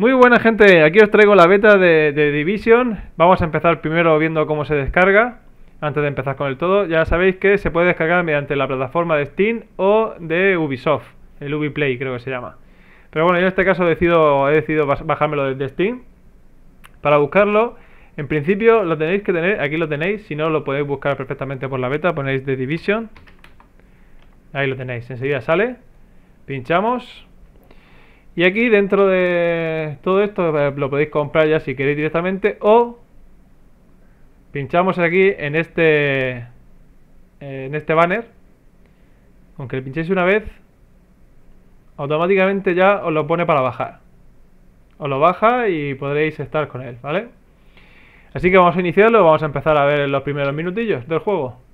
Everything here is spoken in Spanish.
Muy buena gente, aquí os traigo la beta de, de, Division. Vamos a empezar primero viendo cómo se descarga, antes de empezar con el todo. Ya sabéis que se puede descargar mediante la plataforma de Steam o de Ubisoft, el Ubiplay creo que se llama. Pero bueno, yo en este caso he decidido bajármelo desde Steam. Para buscarlo, en principio lo tenéis que tener, aquí lo tenéis, si no lo podéis buscar perfectamente por la beta, ponéis de Division. Ahí lo tenéis, enseguida sale. Pinchamos. Y aquí dentro de todo esto eh, lo podéis comprar ya si queréis directamente o pinchamos aquí en este eh, en este banner. Aunque le pinchéis una vez, automáticamente ya os lo pone para bajar. Os lo baja y podréis estar con él, ¿vale? Así que vamos a iniciarlo, vamos a empezar a ver los primeros minutillos del juego.